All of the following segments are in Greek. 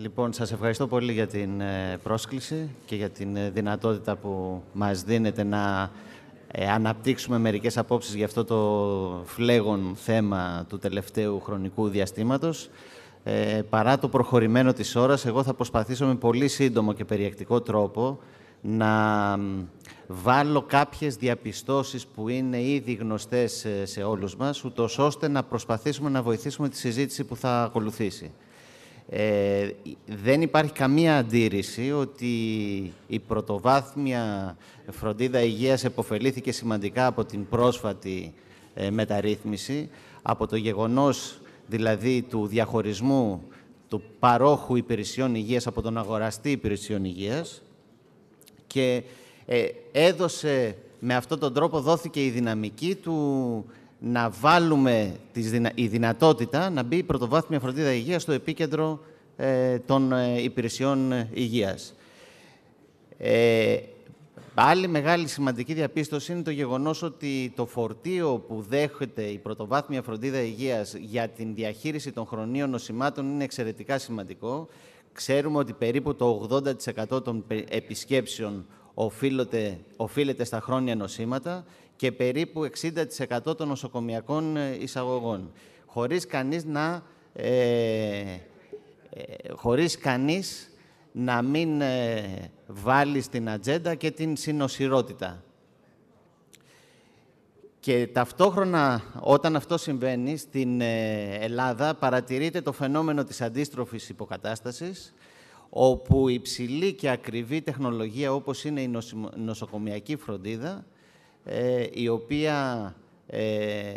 Λοιπόν, σας ευχαριστώ πολύ για την ε, πρόσκληση και για την ε, δυνατότητα που μας δίνετε να ε, αναπτύξουμε μερικές απόψεις για αυτό το φλέγον θέμα του τελευταίου χρονικού διαστήματος. Ε, παρά το προχωρημένο της ώρας, εγώ θα προσπαθήσω με πολύ σύντομο και περιεκτικό τρόπο να βάλω κάποιες διαπιστώσεις που είναι ήδη γνωστές σε όλους μας, ούτως ώστε να προσπαθήσουμε να βοηθήσουμε τη συζήτηση που θα ακολουθήσει. Ε, δεν υπάρχει καμία αντίρρηση ότι η πρωτοβάθμια φροντίδα υγείας επωφελήθηκε σημαντικά από την πρόσφατη ε, μεταρρύθμιση, από το γεγονός δηλαδή του διαχωρισμού του παρόχου υπηρεσιών υγείας από τον αγοραστή υπηρεσιών υγείας και ε, έδωσε, με αυτόν τον τρόπο δόθηκε η δυναμική του να βάλουμε τη η δυνατότητα να μπει η πρωτοβάθμια φροντίδα υγείας στο επίκεντρο ε, των ε, υπηρεσιών υγείας. Ε, άλλη μεγάλη σημαντική διαπίστωση είναι το γεγονός ότι το φορτίο που δέχεται η πρωτοβάθμια φροντίδα υγείας για την διαχείριση των χρονίων νοσημάτων είναι εξαιρετικά σημαντικό. Ξέρουμε ότι περίπου το 80% των επισκέψεων οφείλεται στα χρόνια νοσήματα και περίπου 60% των νοσοκομιακών ε, εισαγωγών, χωρίς κανείς να, ε, ε, χωρίς κανείς να μην ε, βάλει στην ατζέντα και την συνοσιρότητα. Και ταυτόχρονα, όταν αυτό συμβαίνει, στην Ελλάδα παρατηρείται το φαινόμενο της αντίστροφης υποκατάστασης, όπου υψηλή και ακριβή τεχνολογία, όπως είναι η νοσοκομιακή φροντίδα, ε, η οποία ε,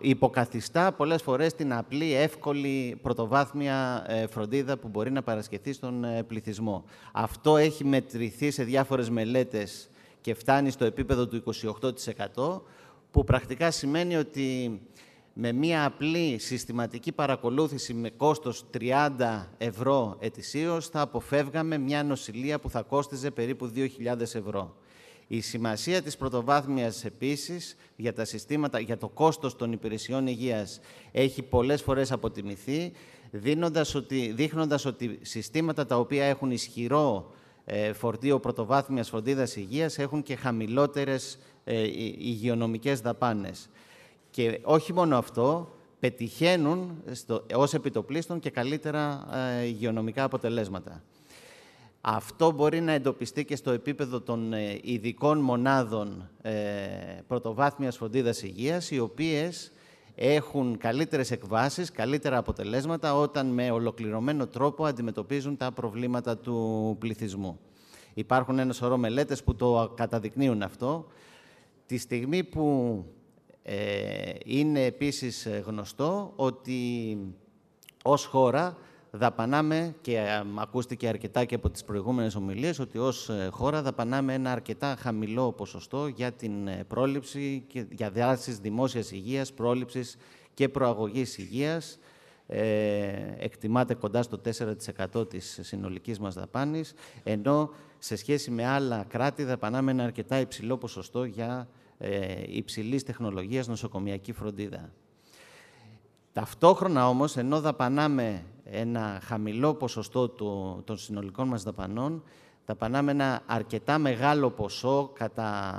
υποκαθιστά πολλές φορές την απλή, εύκολη, πρωτοβάθμια ε, φροντίδα που μπορεί να παρασκευθεί στον ε, πληθυσμό. Αυτό έχει μετρηθεί σε διάφορες μελέτες και φτάνει στο επίπεδο του 28%, που πρακτικά σημαίνει ότι με μία απλή συστηματική παρακολούθηση με κόστος 30 ευρώ ετησίως θα αποφεύγαμε μια νοσηλεία που θα κόστιζε περίπου 2.000 ευρώ. Η σημασία της πρωτοβάθμιας επίσης για τα συστήματα, για το κόστος των υπηρεσιών υγείας έχει πολλές φορές αποτιμηθεί, δίνοντας ότι, δείχνοντας ότι συστήματα τα οποία έχουν ισχυρό ε, φορτίο πρωτοβάθμιας φροντίδας υγείας έχουν και χαμηλότερες ε, υγειονομικές δαπάνες. Και όχι μόνο αυτό, πετυχαίνουν στο, ως επιτοπλίστων και καλύτερα ε, υγειονομικά αποτελέσματα. Αυτό μπορεί να εντοπιστεί και στο επίπεδο των ε, ειδικών μονάδων ε, πρωτοβάθμιας φροντίδας υγείας, οι οποίες έχουν καλύτερες εκβάσεις, καλύτερα αποτελέσματα όταν με ολοκληρωμένο τρόπο αντιμετωπίζουν τα προβλήματα του πληθυσμού. Υπάρχουν ένα σωρό μελέτες που το καταδεικνύουν αυτό. Τη στιγμή που ε, είναι επίσης γνωστό ότι ως χώρα δαπανάμε, και ε, ακούστηκε αρκετά και από τις προηγούμενες ομιλίες, ότι ως ε, χώρα δαπανάμε ένα αρκετά χαμηλό ποσοστό για την ε, πρόληψη και για δράσεις δημόσιας υγείας, πρόληψης και προαγωγής υγείας. εκτιμάται κοντά στο 4% της συνολικής μας δαπάνης, ενώ σε σχέση με άλλα κράτη δαπανάμε ένα αρκετά υψηλό ποσοστό για ε, υψηλής τεχνολογίας νοσοκομιακή φροντίδα. Ταυτόχρονα όμως, ενώ δαπανάμε ένα χαμηλό ποσοστό του, των συνολικών μας δαπανών, δαπανάμε ένα αρκετά μεγάλο ποσό κατά,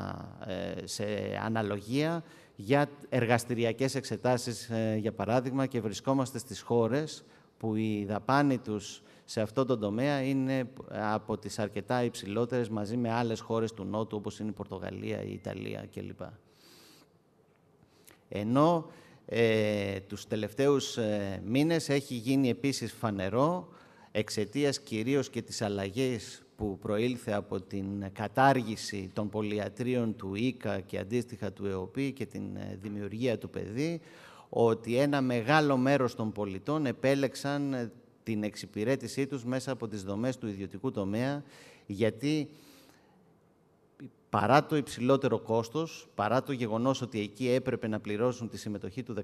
ε, σε αναλογία για εργαστηριακές εξετάσεις, ε, για παράδειγμα, και βρισκόμαστε στις χώρες που η δαπάνη τους σε αυτό το τομέα είναι από τις αρκετά υψηλότερες μαζί με άλλες χώρες του Νότου, όπως είναι η Πορτογαλία, η Ιταλία κλπ. Ενώ ε, τους τελευταίους ε, μήνες έχει γίνει επίσης φανερό εξαιτίας κυρίως και της αλλαγής που προήλθε από την κατάργηση των πολυατρίων του ΊΚΑ και αντίστοιχα του ΕΟΠΗ και την ε, δημιουργία του παιδί, ότι ένα μεγάλο μέρος των πολιτών επέλεξαν ε, την εξυπηρέτησή τους μέσα από τις δομές του ιδιωτικού τομέα, γιατί παρά το υψηλότερο κόστος, παρά το γεγονός ότι εκεί έπρεπε να πληρώσουν τη συμμετοχή του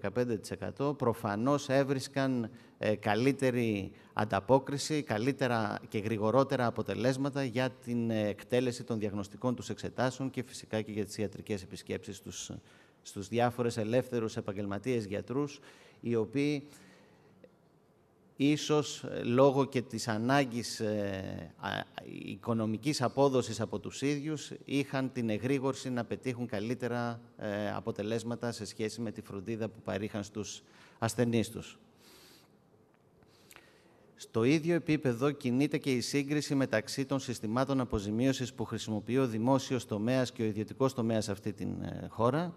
15%, προφανώς έβρισκαν ε, καλύτερη ανταπόκριση, καλύτερα και γρηγορότερα αποτελέσματα για την ε, εκτέλεση των διαγνωστικών τους εξετάσεων και φυσικά και για τις ιατρικές επισκέψεις στους, ε, στους διάφορες ελεύθερους επαγγελματίες γιατρούς, οι οποίοι ίσως ε, λόγω και της ανάγκης ε, οικονομικής απόδοσης από τους ίδιους, είχαν την εγρήγορση να πετύχουν καλύτερα ε, αποτελέσματα σε σχέση με τη φροντίδα που παρήχαν στους ασθενείς τους. Στο ίδιο επίπεδο κινείται και η σύγκριση μεταξύ των συστημάτων αποζημίωσης που χρησιμοποιεί ο δημόσιος τομέας και ο ιδιωτικός τομέας αυτή την χώρα,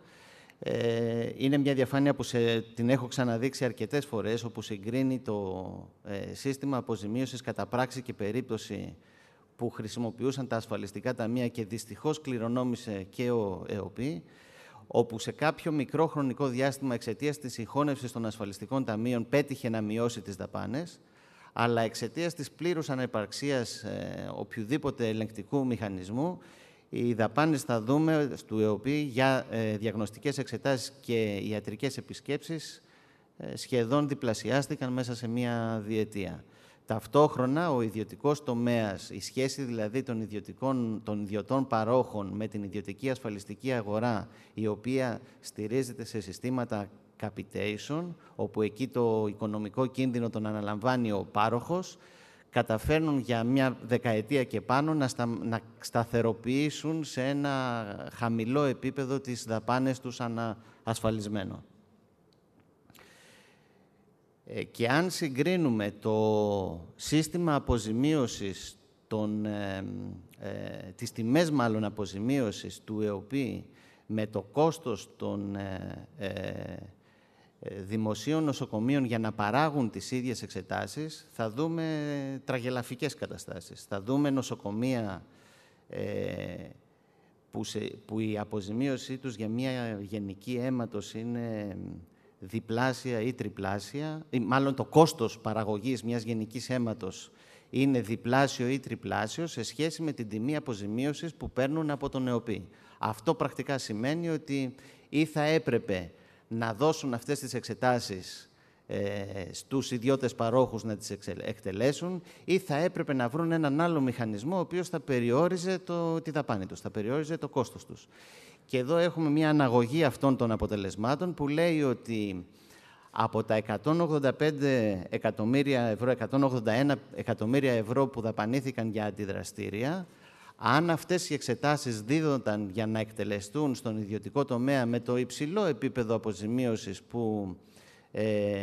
ε, είναι μια διαφάνεια που την έχω ξαναδείξει αρκετές φορές, όπου συγκρίνει το ε, σύστημα αποζημίωσης κατά πράξη και περίπτωση που χρησιμοποιούσαν τα ασφαλιστικά ταμεία και δυστυχώς κληρονόμησε και ο ΕΟΠΗ, όπου σε κάποιο μικρό χρονικό διάστημα εξαιτίας της συγχώνευσης των ασφαλιστικών ταμείων πέτυχε να μειώσει τις δαπάνες, αλλά εξαιτίας της πλήρους ανεπαρξίας ε, οποιοδήποτε ελεγκτικού μηχανισμού οι δαπάνες θα δούμε του ΕΟΠΗ για ε, διαγνωστικές εξετάσεις και ιατρικές επισκέψεις ε, σχεδόν διπλασιάστηκαν μέσα σε μία διετία. Ταυτόχρονα, ο ιδιωτικός τομέας, η σχέση δηλαδή των, ιδιωτικών, των ιδιωτών παρόχων με την ιδιωτική ασφαλιστική αγορά, η οποία στηρίζεται σε συστήματα capitation, όπου εκεί το οικονομικό κίνδυνο τον αναλαμβάνει ο πάροχος, καταφέρνουν για μια δεκαετία και πάνω να, στα, σταθεροποιήσουν σε ένα χαμηλό επίπεδο τις δαπάνες τους ανασφαλισμένο. Ε, και αν συγκρίνουμε το σύστημα αποζημίωσης των, ε, ε, τις τιμές μάλλον αποζημίωσης του ΕΟΠΗ με το κόστος των ε, ε, ε, δημοσίων νοσοκομείων για να παράγουν τις ίδιες εξετάσεις, θα δούμε τραγελαφικές καταστάσεις. Θα δούμε νοσοκομεία ε, που, σε, που η αποζημίωσή τους για μια γενική αίματος είναι διπλάσια ή τριπλάσια, ή μάλλον το κόστος παραγωγής μιας γενικής αίματος είναι διπλάσιο ή τριπλάσιο σε σχέση με την τιμή αποζημίωσης που παίρνουν από τον ΕΟΠΗ. Αυτό πρακτικά σημαίνει ότι ή θα έπρεπε να δώσουν αυτές τις εξετάσεις ε, στους ιδιώτες παρόχους να τις εκτελέσουν ή θα έπρεπε να βρουν έναν άλλο μηχανισμό ο οποίος θα περιόριζε το, τη δαπάνη τους, θα περιόριζε το κόστος τους. Και εδώ έχουμε μια αναγωγή αυτών των αποτελεσμάτων που λέει ότι από τα 185 εκατομμύρια ευρώ, 181 εκατομμύρια ευρώ που δαπανήθηκαν για αντιδραστήρια, αν αυτές οι εξετάσεις δίδονταν για να εκτελεστούν στον ιδιωτικό τομέα με το υψηλό επίπεδο αποζημίωσης που ε,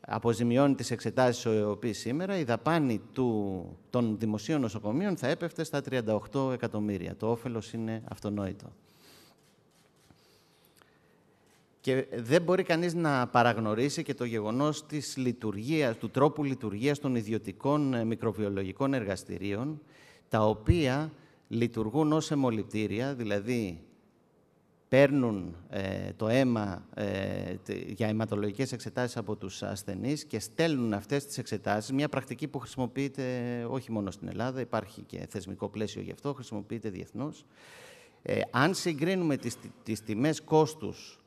αποζημιώνει τις εξετάσεις ο ΕΟΠΗ σήμερα, η δαπάνη του, των δημοσίων νοσοκομείων θα έπεφτε στα 38 εκατομμύρια. Το όφελος είναι αυτονόητο. Και δεν μπορεί κανείς να παραγνωρίσει και το γεγονός της λειτουργίας, του τρόπου λειτουργίας των ιδιωτικών ε, μικροβιολογικών εργαστηρίων, τα οποία λειτουργούν ως αιμολυπτήρια, δηλαδή παίρνουν ε, το αίμα ε, για αιματολογικές εξετάσεις από τους ασθενείς και στέλνουν αυτές τις εξετάσεις, μια πρακτική που χρησιμοποιείται όχι μόνο στην Ελλάδα, υπάρχει και θεσμικό πλαίσιο γι' αυτό, χρησιμοποιείται διεθνώς. Ε, αν συγκρίνουμε τις, τις τιμές κόστους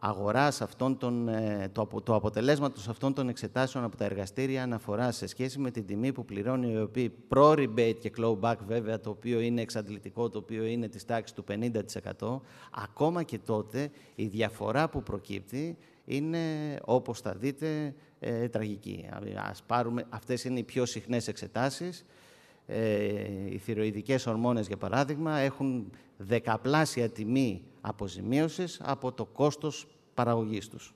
αγοράς αυτών των, ε, το, το αποτελέσματος αυτών των εξετάσεων από τα εργαστήρια αναφορά σε σχέση με την τιμή που πληρώνει η ΕΟΠΗ... προ προ-rebate και clawback βέβαια, το οποίο είναι εξαντλητικό, το οποίο είναι της τάξης του 50%, ακόμα και τότε η διαφορά που προκύπτει είναι, όπως θα δείτε, ε, τραγική. Ας πάρουμε, αυτές είναι οι πιο συχνές εξετάσεις. Ε, οι θηροειδικές ορμόνες, για παράδειγμα, έχουν δεκαπλάσια τιμή αποζημίωσης από το κόστος παραγωγής τους.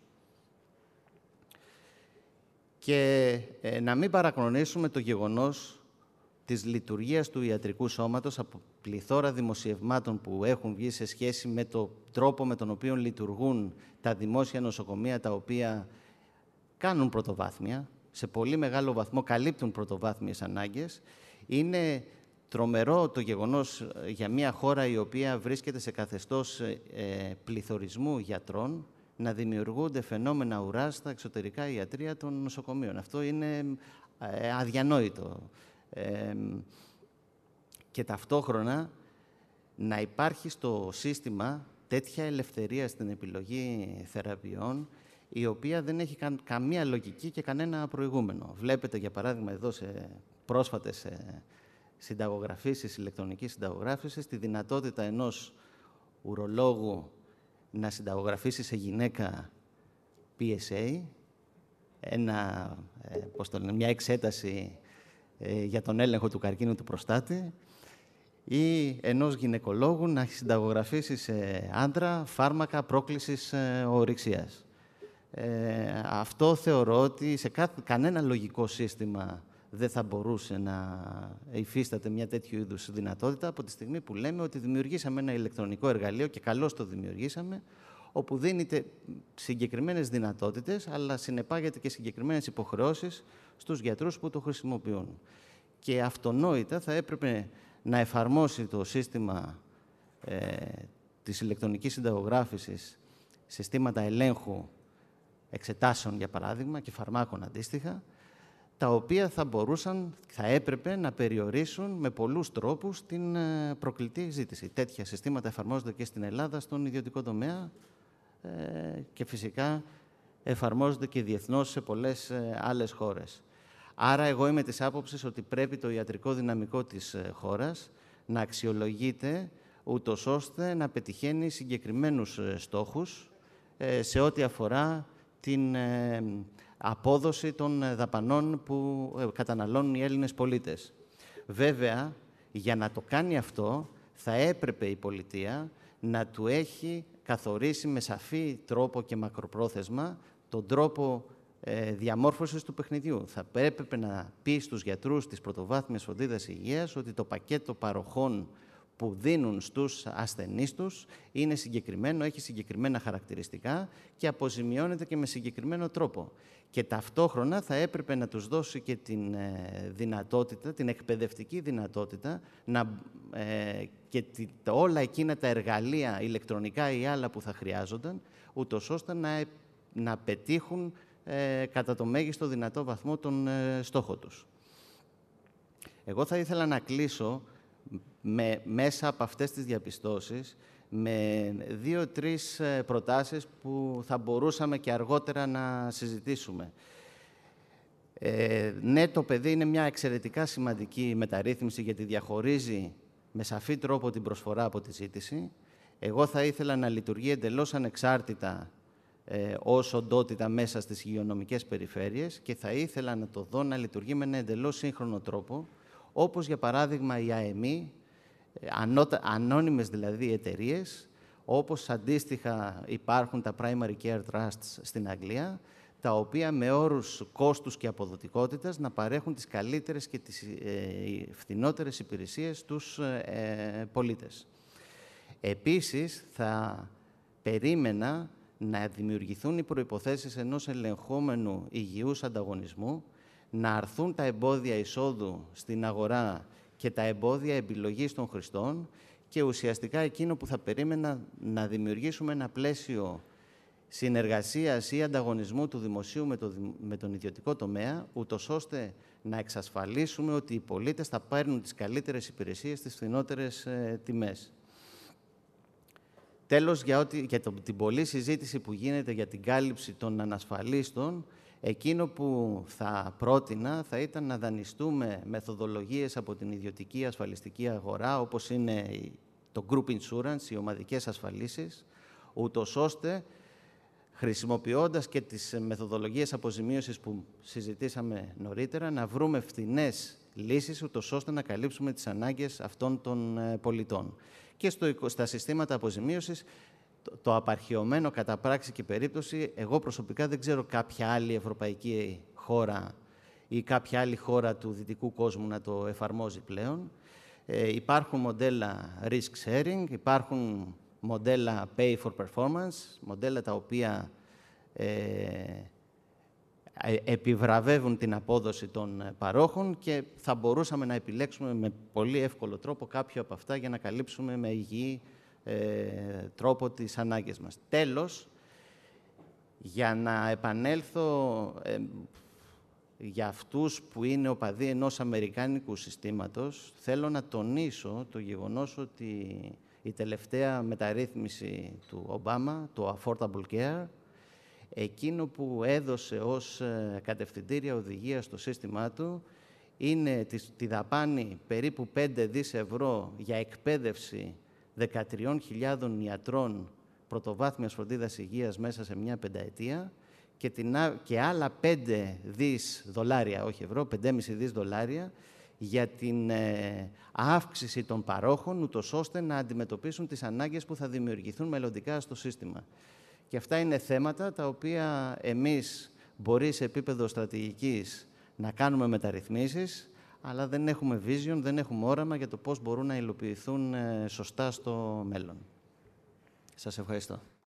Και ε, να μην παρακρονίσουμε το γεγονός της λειτουργίας του ιατρικού σώματος από πληθώρα δημοσιευμάτων που έχουν βγει σε σχέση με τον τρόπο με τον οποίο λειτουργούν τα δημόσια νοσοκομεία, τα οποία κάνουν πρωτοβάθμια, σε πολύ μεγάλο βαθμό καλύπτουν πρωτοβάθμιες ανάγκες είναι τρομερό το γεγονός ε, για μια χώρα η οποία βρίσκεται σε καθεστώς ε, ε, πληθωρισμού γιατρών να δημιουργούνται φαινόμενα ουρά στα εξωτερικά ιατρία των νοσοκομείων. Αυτό είναι αδιανόητο. Και ταυτόχρονα να υπάρχει στο σύστημα τέτοια ελευθερία στην επιλογή θεραπείων, η οποία δεν έχει καμία λογική και κανένα προηγούμενο. Βλέπετε, για παράδειγμα, εδώ σε πρόσφατες ε, συνταγογραφήσεις, ηλεκτρονικής συνταγογράφησης, τη δυνατότητα ενός ουρολόγου να συνταγογραφήσει σε γυναίκα PSA, ένα, ε, μια εξέταση ε, για τον έλεγχο του καρκίνου του προστάτη ή ενός γυναικολόγου να έχει συνταγογραφήσει σε άντρα φάρμακα πρόκλησης ορυξίας. αυτό θεωρώ ότι σε κα, κανένα λογικό σύστημα δεν θα μπορούσε να υφίσταται μια τέτοιου είδους δυνατότητα από τη στιγμή που λέμε ότι δημιουργήσαμε ένα ηλεκτρονικό εργαλείο και καλώς το δημιουργήσαμε, όπου δίνεται συγκεκριμένες δυνατότητες, αλλά συνεπάγεται και συγκεκριμένες υποχρεώσεις στους γιατρούς που το χρησιμοποιούν. Και αυτονόητα θα έπρεπε να εφαρμόσει το σύστημα ε, της ηλεκτρονικής συνταγογράφησης συστήματα ελέγχου εξετάσεων, για παράδειγμα, και φαρμάκων αντίστοιχα, τα οποία θα μπορούσαν, θα έπρεπε να περιορίσουν με πολλούς τρόπους την ε, προκλητή ζήτηση. Τέτοια συστήματα εφαρμόζονται και στην Ελλάδα, στον ιδιωτικό τομέα ε, και φυσικά εφαρμόζονται και διεθνώς σε πολλές ε, άλλες χώρες. Άρα εγώ είμαι της άποψης ότι πρέπει το ιατρικό δυναμικό της χώρας να αξιολογείται ούτως ώστε να πετυχαίνει συγκεκριμένους στόχους σε ό,τι αφορά την απόδοση των ε, δαπανών που ε, καταναλώνουν οι Έλληνες πολίτες. Βέβαια, για να το κάνει αυτό, θα έπρεπε η πολιτεία να του έχει καθορίσει με σαφή τρόπο και μακροπρόθεσμα τον τρόπο ε, διαμόρφωσης του παιχνιδιού. Θα έπρεπε να πει στους γιατρούς της πρωτοβάθμιας φροντίδας υγείας ότι το πακέτο παροχών που δίνουν στους ασθενείς τους είναι συγκεκριμένο, έχει συγκεκριμένα χαρακτηριστικά και αποζημιώνεται και με συγκεκριμένο τρόπο. Και ταυτόχρονα θα έπρεπε να τους δώσει και την ε, δυνατότητα, την εκπαιδευτική δυνατότητα να, ε, και όλα εκείνα τα εργαλεία, ηλεκτρονικά ή άλλα που θα χρειάζονταν, ούτως ώστε να, ε, να πετύχουν ε, κατά το μέγιστο δυνατό βαθμό τον στόχο τους. Εγώ θα ήθελα να κλείσω μέσα από αυτές τις διαπιστώσεις με δύο-τρεις ε, προτάσεις που θα μπορούσαμε και αργότερα να συζητήσουμε. Ε, ναι, το παιδί είναι μια εξαιρετικά σημαντική μεταρρύθμιση γιατί διαχωρίζει με σαφή τρόπο την προσφορά από τη ζήτηση. Εγώ θα ήθελα να λειτουργεί εντελώς ανεξάρτητα ε, ως οντότητα μέσα στις υγειονομικές περιφέρειες και θα ήθελα να το δω να λειτουργεί με ένα εντελώς σύγχρονο τρόπο, όπως για παράδειγμα η ΑΕΜΗ ανώνυμες δηλαδή εταιρείες, όπως αντίστοιχα υπάρχουν τα primary care trusts στην Αγγλία, τα οποία με όρους κόστους και αποδοτικότητας να παρέχουν τις καλύτερες και τις ε, φθηνότερες υπηρεσίες στους ε, πολίτες. Επίσης, θα περίμενα να δημιουργηθούν οι προϋποθέσεις ενός ελεγχόμενου υγιούς ανταγωνισμού, να αρθούν τα εμπόδια εισόδου στην αγορά και τα εμπόδια επιλογής των χρηστών και ουσιαστικά εκείνο που θα περίμενα να δημιουργήσουμε ένα πλαίσιο συνεργασίας ή ανταγωνισμού του δημοσίου με, το, με τον ιδιωτικό τομέα, ούτως ώστε να εξασφαλίσουμε ότι οι πολίτες θα παίρνουν τις καλύτερες υπηρεσίες στις φθηνότερες ε, τιμές. Τέλος, για, το, την πολλή συζήτηση που γίνεται για την κάλυψη των ανασφαλίστων, Εκείνο που θα πρότεινα θα ήταν να δανειστούμε μεθοδολογίες από την ιδιωτική ασφαλιστική αγορά, όπως είναι το group insurance, οι ομαδικές ασφαλίσεις, ούτως ώστε χρησιμοποιώντας και τις μεθοδολογίες αποζημίωσης που συζητήσαμε νωρίτερα, να βρούμε φθηνές λύσεις, ούτως ώστε να καλύψουμε τις ανάγκες αυτών των ε, πολιτών. Και στα συστήματα αποζημίωσης το απαρχαιωμένο κατά πράξη και περίπτωση, εγώ προσωπικά δεν ξέρω κάποια άλλη ευρωπαϊκή χώρα ή κάποια άλλη χώρα του δυτικού κόσμου να το εφαρμόζει πλέον. Ε, υπάρχουν μοντέλα risk sharing, υπάρχουν μοντέλα pay for performance, μοντέλα τα οποία ε, ε επιβραβεύουν την απόδοση των παρόχων και θα μπορούσαμε να επιλέξουμε με πολύ εύκολο τρόπο κάποιο από αυτά για να καλύψουμε με υγιή ε, τρόπο της ανάγκες μας. Τέλος, για να επανέλθω ε, για αυτούς που είναι οπαδοί ενός αμερικάνικου συστήματος, θέλω να τονίσω το γεγονός ότι η τελευταία μεταρρύθμιση του Ομπάμα, το Affordable Care, εκείνο που έδωσε ως ε, κατευθυντήρια οδηγία στο σύστημά του, είναι τη δαπάνη περίπου 5 δις ευρώ για εκπαίδευση 13.000 ιατρών πρωτοβάθμιας φροντίδας υγείας μέσα σε μια πενταετία και, την, και άλλα 5 δις δολάρια, όχι ευρώ, 5,5 δις δολάρια για την ε, αύξηση των παρόχων, ούτως ώστε να αντιμετωπίσουν τις ανάγκες που θα δημιουργηθούν μελλοντικά στο σύστημα. Και αυτά είναι θέματα τα οποία εμείς μπορεί σε επίπεδο στρατηγικής να κάνουμε μεταρρυθμίσεις, αλλά δεν έχουμε vision, δεν έχουμε όραμα για το πώς μπορούν να υλοποιηθούν ε, σωστά στο μέλλον. Σας ευχαριστώ.